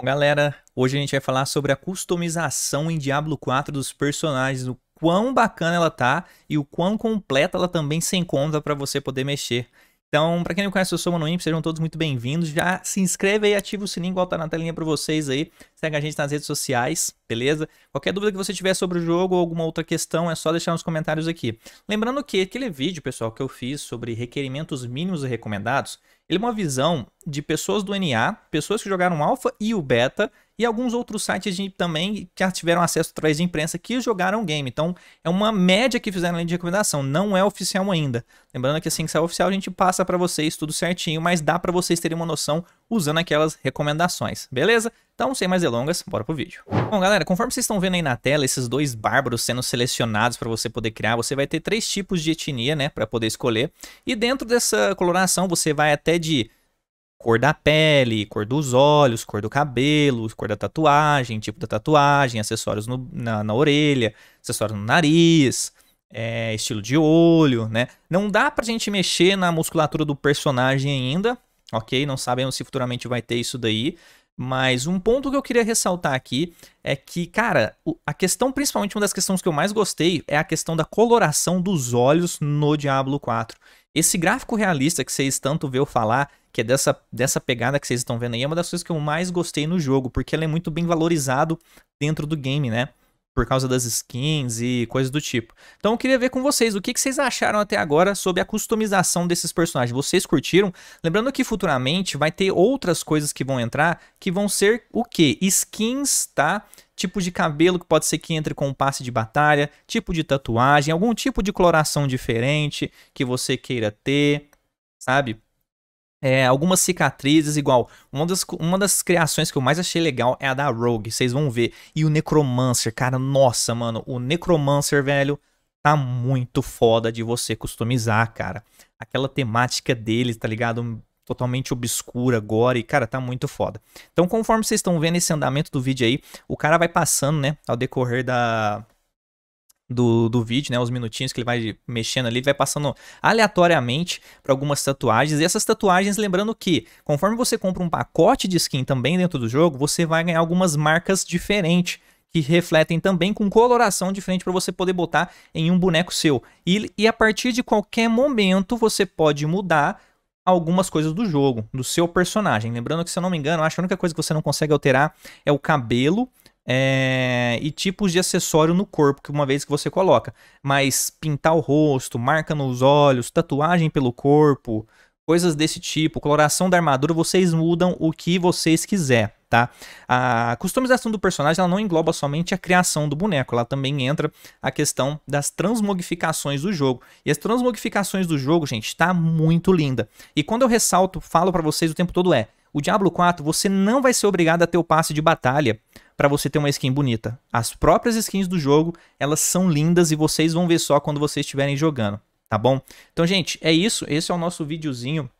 Bom, galera, hoje a gente vai falar sobre a customização em Diablo 4 dos personagens, o quão bacana ela tá e o quão completa ela também se encontra para você poder mexer. Então, para quem não conhece, eu sou o Manoimp, sejam todos muito bem-vindos. Já se inscreve aí, ativa o sininho, igual tá na telinha para vocês aí. Segue a gente nas redes sociais, beleza? Qualquer dúvida que você tiver sobre o jogo ou alguma outra questão, é só deixar nos comentários aqui. Lembrando que aquele vídeo, pessoal, que eu fiz sobre requerimentos mínimos e recomendados, ele é uma visão de pessoas do NA, pessoas que jogaram o Alpha e o Beta, e alguns outros sites de, também que tiveram acesso através de imprensa que jogaram o game. Então, é uma média que fizeram ali de recomendação, não é oficial ainda. Lembrando que assim que sair oficial, a gente passa para vocês tudo certinho, mas dá para vocês terem uma noção usando aquelas recomendações, beleza? Então, sem mais delongas, bora pro vídeo. Bom, galera, conforme vocês estão vendo aí na tela, esses dois bárbaros sendo selecionados para você poder criar, você vai ter três tipos de etnia, né, para poder escolher. E dentro dessa coloração, você vai até de cor da pele, cor dos olhos, cor do cabelo, cor da tatuagem, tipo da tatuagem, acessórios no, na, na, orelha, acessórios no nariz, é, estilo de olho, né? Não dá pra gente mexer na musculatura do personagem ainda, ok? Não sabemos se futuramente vai ter isso daí. Mas um ponto que eu queria ressaltar aqui é que, cara, a questão, principalmente uma das questões que eu mais gostei, é a questão da coloração dos olhos no Diablo 4. Esse gráfico realista que vocês tanto veem falar, que é dessa, dessa pegada que vocês estão vendo aí, é uma das coisas que eu mais gostei no jogo, porque ela é muito bem valorizado dentro do game, né? Por causa das skins e coisas do tipo. Então eu queria ver com vocês o que, que vocês acharam até agora sobre a customização desses personagens. Vocês curtiram? Lembrando que futuramente vai ter outras coisas que vão entrar que vão ser o que? Skins, tá? tipo de cabelo que pode ser que entre com um passe de batalha, tipo de tatuagem, algum tipo de coloração diferente que você queira ter, sabe? É, algumas cicatrizes, igual. Uma das, uma das criações que eu mais achei legal é a da Rogue, vocês vão ver. E o Necromancer, cara, nossa, mano. O Necromancer, velho, tá muito foda de você customizar, cara. Aquela temática dele, tá ligado? Totalmente obscura agora e, cara, tá muito foda. Então, conforme vocês estão vendo esse andamento do vídeo aí, o cara vai passando, né, ao decorrer da, do, do vídeo, né? Os minutinhos que ele vai mexendo ali, ele vai passando aleatoriamente para algumas tatuagens. E essas tatuagens, lembrando que, conforme você compra um pacote de skin também dentro do jogo, você vai ganhar algumas marcas diferentes que refletem também com coloração diferente para você poder botar em um boneco seu. E, e a partir de qualquer momento você pode mudar algumas coisas do jogo, do seu personagem. Lembrando que, se eu não me engano, acho que a única coisa que você não consegue alterar é o cabelo é, e tipos de acessório no corpo que uma vez que você coloca. Mas pintar o rosto, marca nos olhos, tatuagem pelo corpo, coisas desse tipo, coloração da armadura, vocês mudam o que vocês quiser, tá? A customização do personagem ela não engloba somente a criação do boneco, ela também entra a questão das transmogificações do jogo. E as transmogificações do jogo, gente, tá muito linda. E quando eu ressalto, falo para vocês o tempo todo é, o Diablo 4 você não vai ser obrigado a ter o passe de batalha para você ter uma skin bonita. As próprias skins do jogo, elas são lindas e vocês vão ver só quando vocês estiverem jogando, tá bom? Então, gente, é isso. Esse é o nosso videozinho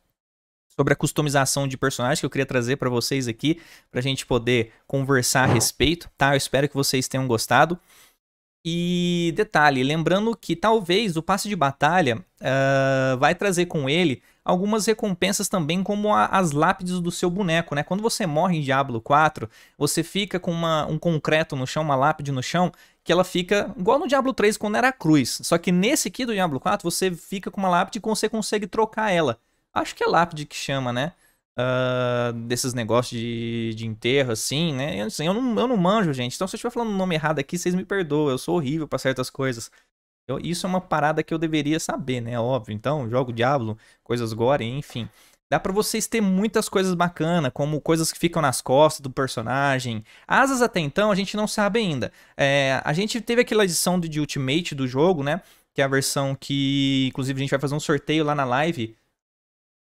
sobre a customização de personagens que eu queria trazer para vocês aqui, para a gente poder conversar a respeito, tá? Eu espero que vocês tenham gostado. E detalhe, lembrando que talvez o passe de batalha uh, vai trazer com ele algumas recompensas também, como a, as lápides do seu boneco, né? Quando você morre em Diablo 4, você fica com uma, um concreto no chão, uma lápide no chão, que ela fica igual no Diablo 3 quando era cruz. Só que nesse aqui do Diablo 4, você fica com uma lápide e você consegue trocar ela. Acho que é lápide que chama, né? Uh, desses negócios de, de enterro, assim, né? Eu, assim, eu, não, eu não manjo, gente. Então, se eu estiver falando o nome errado aqui, vocês me perdoam. Eu sou horrível para certas coisas. Eu, isso é uma parada que eu deveria saber, né? Óbvio. Então, jogo Diablo, coisas gore, enfim. Dá para vocês ter muitas coisas bacanas, como coisas que ficam nas costas do personagem. Asas até então a gente não sabe ainda. É, a gente teve aquela edição de Ultimate do jogo, né? Que é a versão que, inclusive, a gente vai fazer um sorteio lá na live.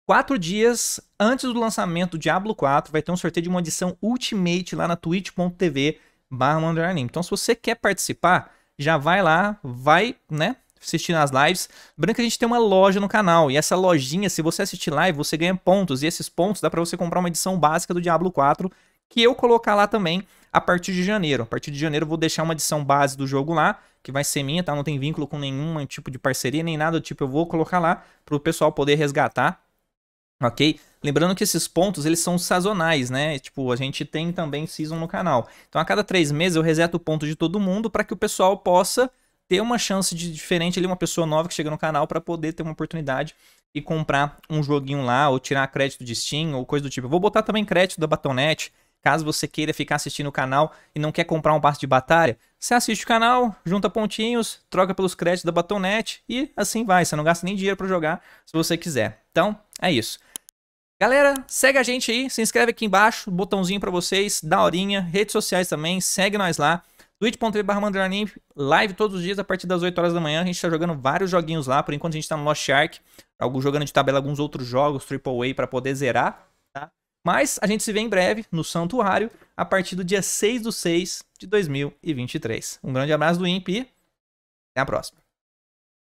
Quatro dias antes do lançamento do Diablo 4, vai ter um sorteio de uma edição Ultimate lá na twitch.tv barra Então, se você quer participar, já vai lá, vai, né? assistindo as lives. Branca, a gente tem uma loja no canal. E essa lojinha, se você assistir live, você ganha pontos. E esses pontos dá para você comprar uma edição básica do Diablo 4, que eu colocar lá também a partir de janeiro. A partir de janeiro eu vou deixar uma edição base do jogo lá, que vai ser minha, tá? Não tem vínculo com nenhum tipo de parceria, nem nada do tipo. Eu vou colocar lá para o pessoal poder resgatar ok? Lembrando que esses pontos, eles são sazonais, né? Tipo, a gente tem também season no canal. Então, a cada três meses eu reseto o ponto de todo mundo para que o pessoal possa ter uma chance de diferente ali, uma pessoa nova que chega no canal para poder ter uma oportunidade e comprar um joguinho lá, ou tirar crédito de Steam, ou coisa do tipo. Eu vou botar também crédito da Batonet, Caso você queira ficar assistindo o canal e não quer comprar um passe de batalha, você assiste o canal, junta pontinhos, troca pelos créditos da Batonnet e assim vai. Você não gasta nem dinheiro para jogar se você quiser. Então, é isso. Galera, segue a gente aí, se inscreve aqui embaixo, botãozinho para vocês, da horinha, redes sociais também, segue nós lá twitch.tv live todos os dias a partir das 8 horas da manhã. A gente tá jogando vários joguinhos lá. Por enquanto a gente tá no Lost Shark, jogando de tabela alguns outros jogos, Triple A para poder zerar, tá? Mas a gente se vê em breve no Santuário, a partir do dia 6 do 6 de 2023. Um grande abraço do INP e até a próxima.